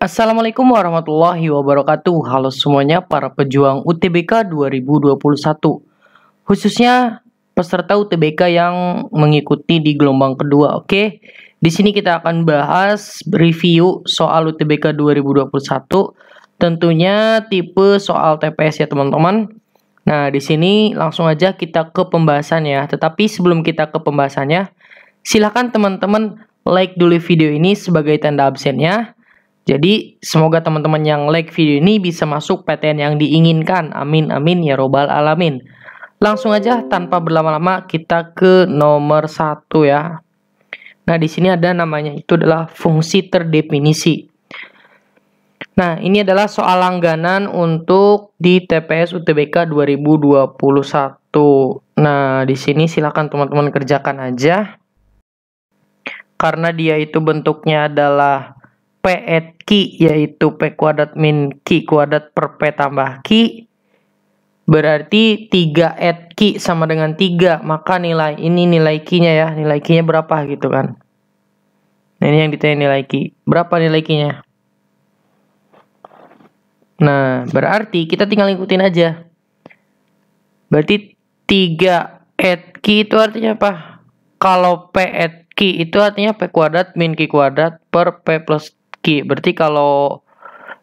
Assalamualaikum warahmatullahi wabarakatuh. Halo semuanya para pejuang UTBK 2021. Khususnya peserta UTBK yang mengikuti di gelombang kedua, oke? Di sini kita akan bahas review soal UTBK 2021. Tentunya tipe soal TPS ya, teman-teman. Nah, di sini langsung aja kita ke pembahasannya. Tetapi sebelum kita ke pembahasannya, silahkan teman-teman like dulu video ini sebagai tanda absennya jadi semoga teman-teman yang like video ini bisa masuk PTN yang diinginkan. Amin amin ya robbal alamin. Langsung aja tanpa berlama-lama kita ke nomor satu ya. Nah di sini ada namanya itu adalah fungsi terdefinisi. Nah ini adalah soal langganan untuk di TPS UTBK 2021. Nah di sini silahkan teman-teman kerjakan aja. Karena dia itu bentuknya adalah P at e Q yaitu P kuadrat min Q kuadrat per P tambah Q berarti 3 at Q sama dengan 3 maka nilai ini nilai Q-nya ya nilai Q-nya berapa gitu kan nah, ini yang ditanya nilai Q berapa nilai Q-nya nah berarti kita tinggal ikutin aja berarti 3 at Q itu artinya apa kalau P at Q itu artinya P kuadrat min Q kuadrat per P plus Ki, berarti kalau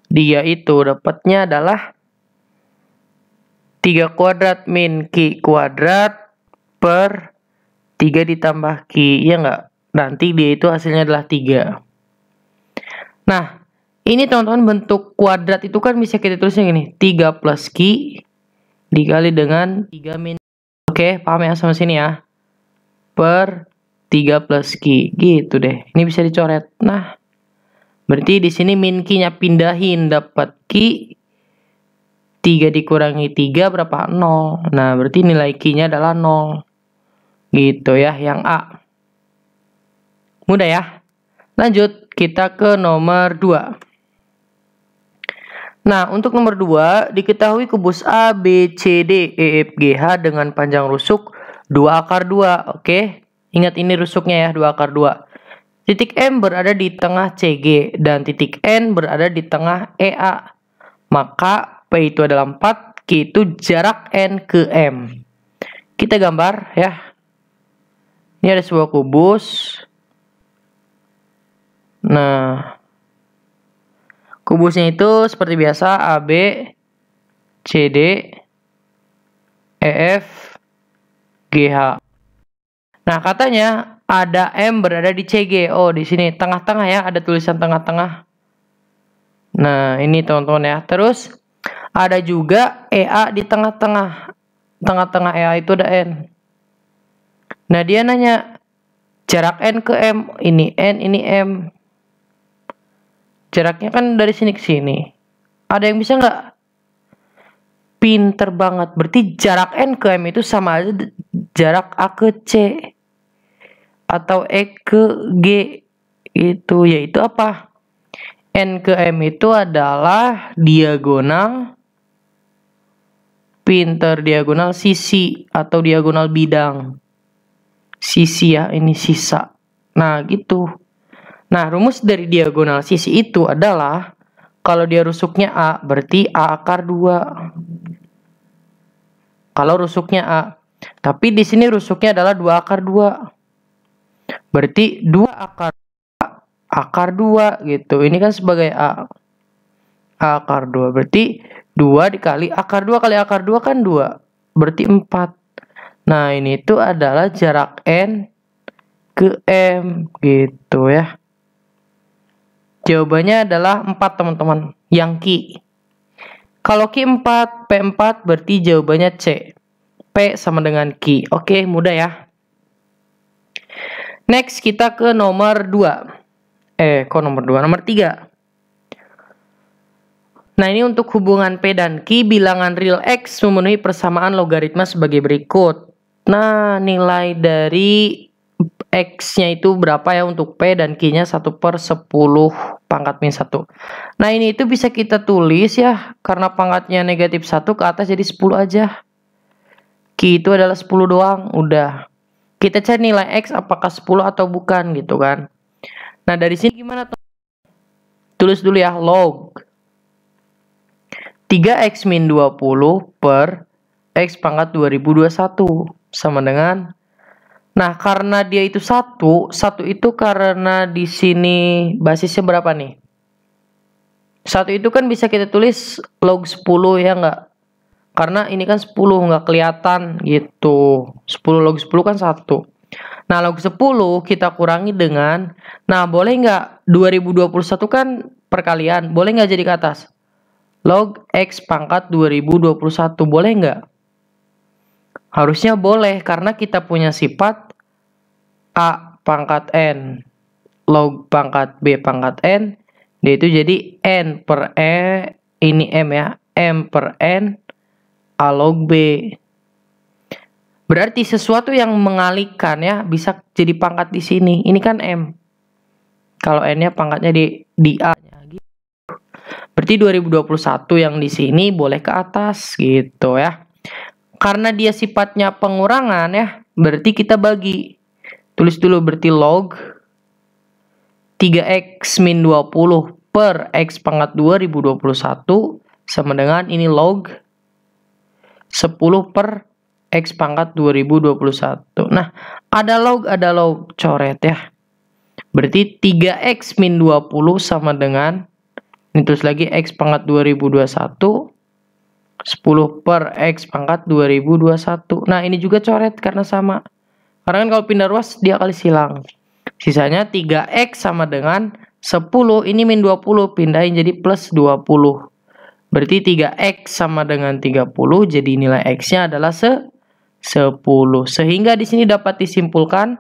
dia itu dapatnya adalah 3 kuadrat min Ki kuadrat per 3 ditambah Ki, ya nggak? Nanti dia itu hasilnya adalah 3. Nah, ini teman-teman bentuk kuadrat itu kan bisa kita tulisnya gini. 3 plus ki dikali dengan 3 min. Oke, paham ya sama sini ya. Per 3 plus ki. Gitu deh. Ini bisa dicoret. Nah, Berarti di sini min key-nya pindahin dapat key 3 dikurangi 3 berapa? 0. Nah, berarti nilai key-nya adalah 0. Gitu ya yang A. Mudah ya? Lanjut, kita ke nomor 2. Nah, untuk nomor 2, diketahui kubus A, B, C, D, E, F, G, H dengan panjang rusuk 2 akar 2. Oke, ingat ini rusuknya ya, 2 akar 2. Titik M berada di tengah CG dan titik N berada di tengah EA. Maka P itu adalah 4, Q itu jarak N ke M. Kita gambar ya. Ini ada sebuah kubus. Nah, kubusnya itu seperti biasa AB, CD, EF, GH. Nah, katanya ada M berada di CG. Oh, di sini tengah-tengah ya, ada tulisan tengah-tengah. Nah, ini teman-teman ya. Terus ada juga EA di tengah-tengah. Tengah-tengah EA itu ada N. Nah, dia nanya jarak N ke M, ini N, ini M. Jaraknya kan dari sini ke sini. Ada yang bisa nggak? Pinter banget. Berarti jarak N ke M itu sama aja jarak A ke C atau E ke G itu yaitu apa? N ke M itu adalah diagonal pinter diagonal sisi atau diagonal bidang. Sisi ya, ini sisa. Nah, gitu. Nah, rumus dari diagonal sisi itu adalah kalau dia rusuknya A, berarti A akar 2. Kalau rusuknya A. Tapi di sini rusuknya adalah 2 akar 2. Berarti 2 akar akar 2 gitu. Ini kan sebagai A. A akar 2. Berarti 2 dikali akar 2 kali akar 2 kan 2. Berarti 4. Nah, ini itu adalah jarak N ke M gitu ya. Jawabannya adalah 4 teman-teman. Yang Ki. Kalau Ki 4, P4 berarti jawabannya C. P sama dengan Ki. Oke, mudah ya. Next kita ke nomor 2. Eh, kok nomor 2? Nomor 3. Nah, ini untuk hubungan P dan Q, bilangan real X memenuhi persamaan logaritma sebagai berikut. Nah, nilai dari X-nya itu berapa ya untuk P dan Q-nya 1 per 10 pangkat min 1. Nah, ini itu bisa kita tulis ya, karena pangkatnya negatif 1 ke atas jadi 10 aja. Q itu adalah 10 doang, udah kita cari nilai X apakah 10 atau bukan gitu kan. Nah dari sini gimana tuh? Tulis dulu ya log 3x min 20 per x pangkat 2021 sama dengan Nah, karena dia itu satu, satu itu karena di sini basisnya berapa nih? Satu itu kan bisa kita tulis log 10 ya enggak? Karena ini kan 10 nggak kelihatan gitu. 10 log 10 kan satu Nah, log 10 kita kurangi dengan Nah, boleh nggak 2021 kan perkalian, boleh nggak jadi ke atas? Log X pangkat 2021, boleh nggak? Harusnya boleh, karena kita punya sifat A pangkat N. Log pangkat B pangkat N, dia itu jadi N per E, ini M ya, M per N A log B. Berarti sesuatu yang mengalihkan ya bisa jadi pangkat di sini. Ini kan M. Kalau N-nya pangkatnya di di A. Berarti 2021 yang di sini boleh ke atas gitu ya. Karena dia sifatnya pengurangan ya, berarti kita bagi. Tulis dulu berarti log 3x min 20 per x pangkat 2021 sama dengan ini log 10 per X pangkat 2021. Nah, ada log, ada log coret ya. Berarti 3X min 20 sama dengan, ini terus lagi X pangkat 2021, 10 per X pangkat 2021. Nah, ini juga coret karena sama. Karena kan kalau pindah ruas, dia kali silang. Sisanya 3X sama dengan 10, ini min 20, pindahin jadi plus 20. Berarti 3X sama dengan 30, jadi nilai X-nya adalah se 10. Sehingga di sini dapat disimpulkan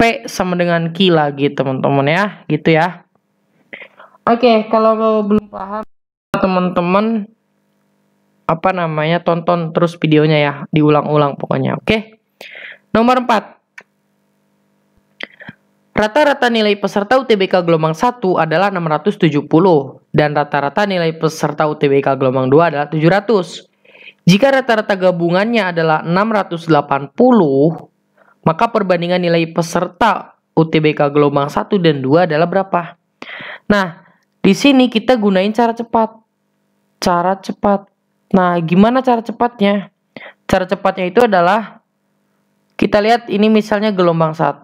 P sama dengan Q lagi teman-teman ya, gitu ya. Oke, kalau belum paham teman-teman apa namanya tonton terus videonya ya diulang-ulang pokoknya oke nomor 4 Rata-rata nilai peserta UTBK gelombang 1 adalah 670 dan rata-rata nilai peserta UTBK gelombang 2 adalah 700. Jika rata-rata gabungannya adalah 680, maka perbandingan nilai peserta UTBK gelombang 1 dan 2 adalah berapa? Nah, di sini kita gunain cara cepat. Cara cepat. Nah, gimana cara cepatnya? Cara cepatnya itu adalah kita lihat ini misalnya gelombang 1.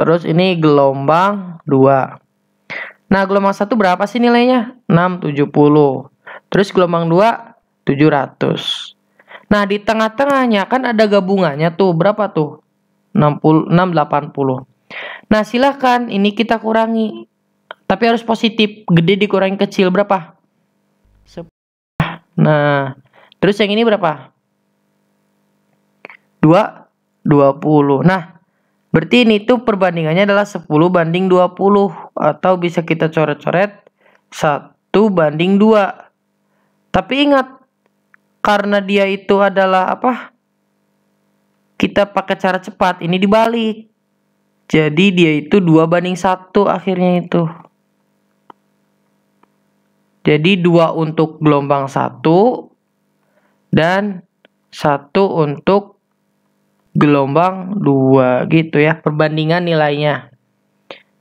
Terus ini gelombang 2. Nah, gelombang 1 berapa sih nilainya? 670. Terus gelombang 2 700. Nah, di tengah-tengahnya kan ada gabungannya tuh. Berapa tuh? 60 680. Nah, silahkan ini kita kurangi. Tapi harus positif. Gede dikurangi kecil berapa? Nah, terus yang ini berapa? 2 20. Nah, Berarti ini tuh perbandingannya adalah 10 banding 20 atau bisa kita coret-coret 1 banding 2. Tapi ingat karena dia itu adalah apa? Kita pakai cara cepat, ini dibalik. Jadi dia itu 2 banding 1 akhirnya itu. Jadi 2 untuk gelombang 1 dan 1 untuk gelombang 2 gitu ya perbandingan nilainya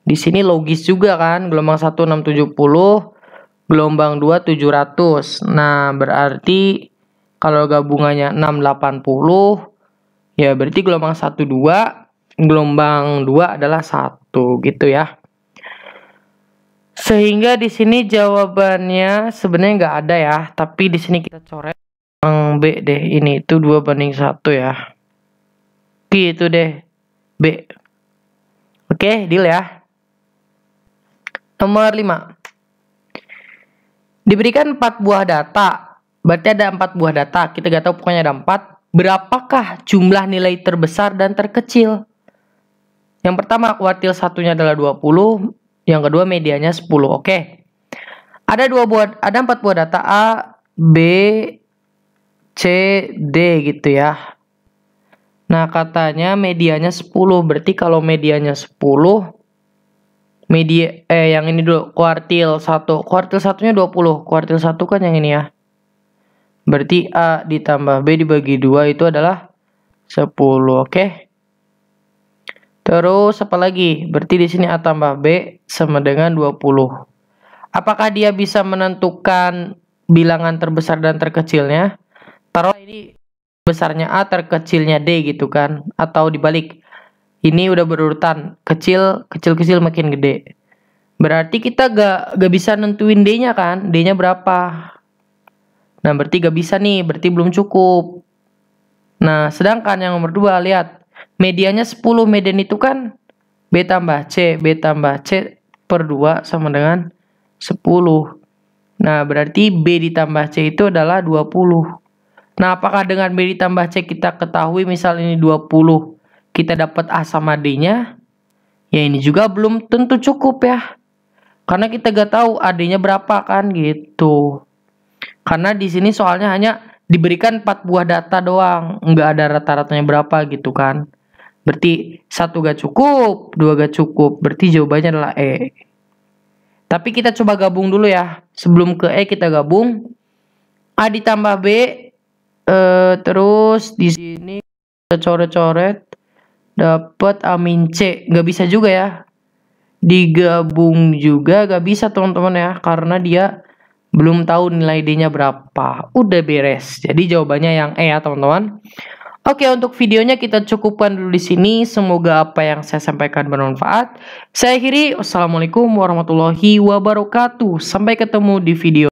di sini logis juga kan gelombang 1 670 gelombang 2 700 nah berarti kalau gabungannya 680 ya berarti gelombang 1 2 gelombang 2 adalah 1 gitu ya sehingga di sini jawabannya sebenarnya nggak ada ya tapi di sini kita coret yang B deh ini itu 2 banding 1 ya Gitu deh. B. Oke, deal ya. Nomor 5. Diberikan 4 buah data. Berarti ada 4 buah data. Kita gak tahu pokoknya ada 4. Berapakah jumlah nilai terbesar dan terkecil? Yang pertama kuartil satunya adalah 20, yang kedua medianya 10. Oke. Ada dua buah ada 4 buah data A, B, C, D gitu ya. Nah, katanya medianya 10. Berarti kalau medianya 10 media eh yang ini dulu kuartil 1. Kuartil 1-nya 20. Kuartil 1 kan yang ini ya. Berarti A ditambah B dibagi 2 itu adalah 10, oke? Okay? Terus apa lagi? Berarti di sini A tambah B sama dengan 20. Apakah dia bisa menentukan bilangan terbesar dan terkecilnya? Taruh ini besarnya A terkecilnya D gitu kan atau dibalik ini udah berurutan kecil kecil kecil makin gede berarti kita gak gak bisa nentuin D-nya kan D-nya berapa nah berarti gak bisa nih berarti belum cukup nah sedangkan yang nomor dua lihat medianya 10 median itu kan B tambah C B tambah C per 2 sama dengan 10 nah berarti B ditambah C itu adalah 20 Nah, apakah dengan B ditambah C kita ketahui misal ini 20 kita dapat A sama D-nya? Ya ini juga belum tentu cukup ya. Karena kita gak tahu ad berapa kan gitu. Karena di sini soalnya hanya diberikan 4 buah data doang. Nggak ada rata-ratanya berapa gitu kan. Berarti satu gak cukup, dua gak cukup. Berarti jawabannya adalah E. Tapi kita coba gabung dulu ya. Sebelum ke E kita gabung. A ditambah B uh, terus di sini coret-coret dapat amin C nggak bisa juga ya digabung juga nggak bisa teman-teman ya karena dia belum tahu nilai D-nya berapa udah beres jadi jawabannya yang E ya teman-teman Oke, untuk videonya kita cukupkan dulu di sini. Semoga apa yang saya sampaikan bermanfaat. Saya akhiri, Wassalamualaikum warahmatullahi wabarakatuh. Sampai ketemu di video.